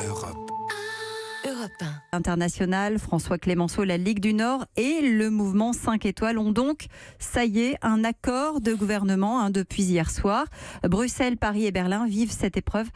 Europe. Europe International, François Clémenceau, la Ligue du Nord et le mouvement 5 étoiles ont donc, ça y est, un accord de gouvernement hein, depuis hier soir. Bruxelles, Paris et Berlin vivent cette épreuve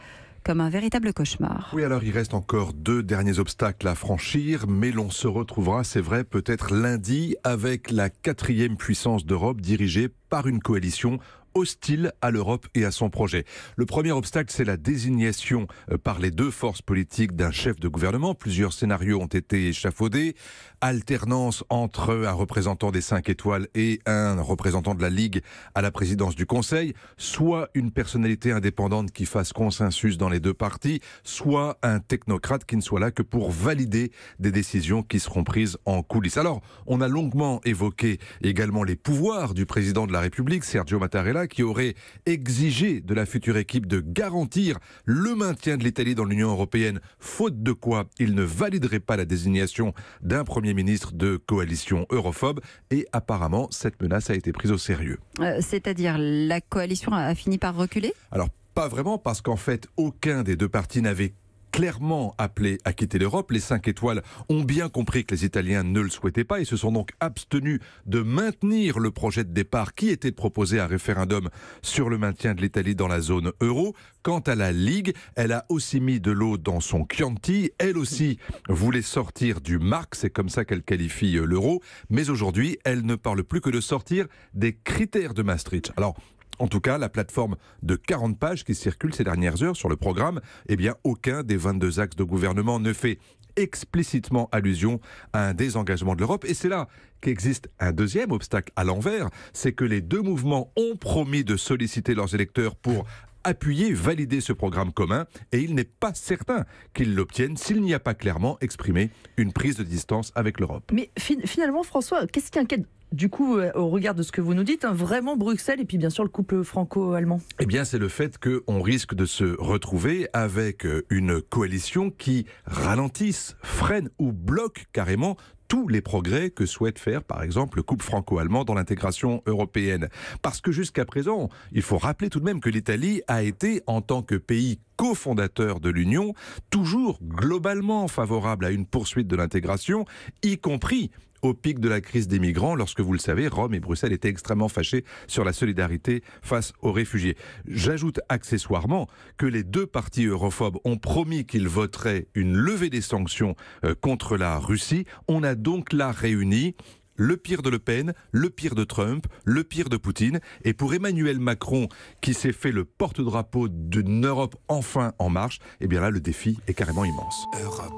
comme un véritable cauchemar. Oui, alors il reste encore deux derniers obstacles à franchir, mais l'on se retrouvera, c'est vrai, peut-être lundi avec la quatrième puissance d'Europe dirigée par une coalition hostile à l'Europe et à son projet. Le premier obstacle, c'est la désignation euh, par les deux forces politiques d'un chef de gouvernement. Plusieurs scénarios ont été échafaudés. Alternance entre un représentant des 5 étoiles et un représentant de la Ligue à la présidence du Conseil. Soit une personnalité indépendante qui fasse consensus dans les deux parties, soit un technocrate qui ne soit là que pour valider des décisions qui seront prises en coulisses. Alors, on a longuement évoqué également les pouvoirs du président de la République, Sergio Mattarella, qui aurait exigé de la future équipe de garantir le maintien de l'Italie dans l'Union européenne, faute de quoi il ne validerait pas la désignation d'un Premier ministre de coalition europhobe. Et apparemment, cette menace a été prise au sérieux. Euh, c'est-à-dire la coalition a fini par reculer Alors, pas vraiment, parce qu'en fait, aucun des deux partis n'avait clairement appelé à quitter l'Europe. Les 5 étoiles ont bien compris que les Italiens ne le souhaitaient pas et se sont donc abstenus de maintenir le projet de départ qui était proposé à référendum sur le maintien de l'Italie dans la zone euro. Quant à la Ligue, elle a aussi mis de l'eau dans son Chianti. Elle aussi voulait sortir du Marx, c'est comme ça qu'elle qualifie euh, l'euro. Mais aujourd'hui, elle ne parle plus que de sortir des critères de Maastricht. Alors, en tout cas, la plateforme de 40 pages qui circule ces dernières heures sur le programme, eh bien, aucun des 22 axes de gouvernement ne fait explicitement allusion à un désengagement de l'Europe. Et c'est là qu'existe un deuxième obstacle à l'envers, c'est que les deux mouvements ont promis de solliciter leurs électeurs pour appuyer, valider ce programme commun, et il n'est pas certain qu'ils l'obtiennent s'il n'y a pas clairement exprimé une prise de distance avec l'Europe. Mais finalement, François, qu'est-ce qui inquiète du coup, euh, au regard de ce que vous nous dites, hein, vraiment Bruxelles et puis bien sûr le couple franco-allemand Eh bien, c'est le fait qu'on risque de se retrouver avec euh, une coalition qui ralentisse, freine ou bloque carrément tous les progrès que souhaite faire, par exemple, le couple franco-allemand dans l'intégration européenne. Parce que jusqu'à présent, il faut rappeler tout de même que l'Italie a été, en tant que pays cofondateur de l'Union, toujours globalement favorable à une poursuite de l'intégration, y compris au pic de la crise des migrants, lorsque vous le savez, Rome et Bruxelles étaient extrêmement fâchés sur la solidarité face aux réfugiés. J'ajoute accessoirement que les deux partis europhobes ont promis qu'ils voteraient une levée des sanctions euh, contre la Russie. On a donc là réuni le pire de Le Pen, le pire de Trump, le pire de Poutine. Et pour Emmanuel Macron, qui s'est fait le porte-drapeau d'une Europe enfin en marche, eh bien là, le défi est carrément immense. Europe.